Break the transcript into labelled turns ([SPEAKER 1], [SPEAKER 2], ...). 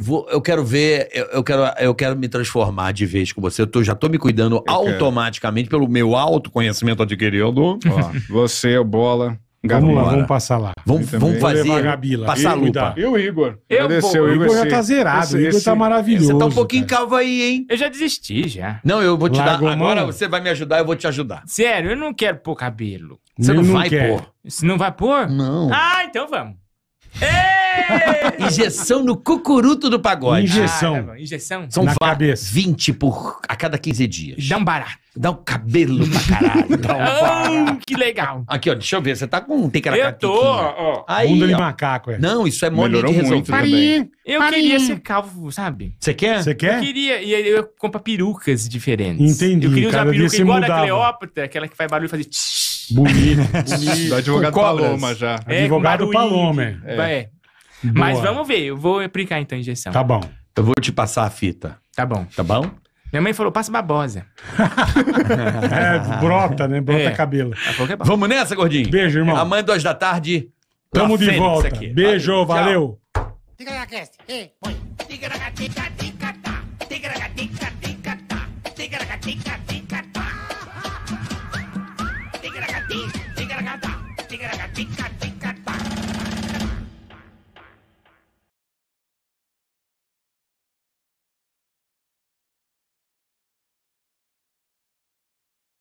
[SPEAKER 1] Vou, eu quero ver, eu, eu, quero, eu quero me transformar de vez com você. Eu tô, já tô me cuidando eu automaticamente quero. pelo meu autoconhecimento adquirido. Ó, você, o Bola, Vamos lá, vamos passar lá. Vamos, vamos fazer. Passar a lupa. Eu, Igor. Eu Igor. vou, o Igor, já tá zerado. Esse, o Igor tá esse, tá maravilhoso. Você tá um pouquinho cara. calvo aí, hein? Eu já desisti, já. Não, eu vou te Largo dar. Agora você vai me ajudar, eu vou te ajudar. Sério, eu não quero pôr cabelo. Você não, não, vai quer. pôr. Você não vai pôr? Não. Ah, então vamos. Ei! Injeção no cucuruto do pagode. Injeção. injeção. São Na cabeça. 20 por, a cada 15 dias. Dá um barato. Dá um cabelo pra caralho. Dá um Oh, que legal. Aqui, ó, deixa eu ver. Você tá com um Eu tô, ó. Aí, Bunda de macaco, é. Não, isso é mole de Melhorou resolver. muito também. Eu Parinho. queria ser calvo, sabe? Você quer? Você Eu queria, e aí eu compro perucas diferentes. Entendi, Eu queria usar cada dia peruca você igual a Cleópatra, aquela que faz barulho e faz... Bonito. Bonito. Do advogado Paloma já. É, Advogado barulhinho. Paloma. É. É. Boa. Mas vamos ver, eu vou aplicar então a injeção. Tá bom. Eu vou te passar a fita. Tá bom. Tá bom? Minha mãe falou, passa babosa.
[SPEAKER 2] é, brota, né? Brota é. cabelo.
[SPEAKER 1] É Vamos nessa, gordinho? Beijo, irmão. Amanhã, duas da tarde. Tá Tamo de volta. Aqui. Beijo, Tchau. valeu. Tica, tica, tá.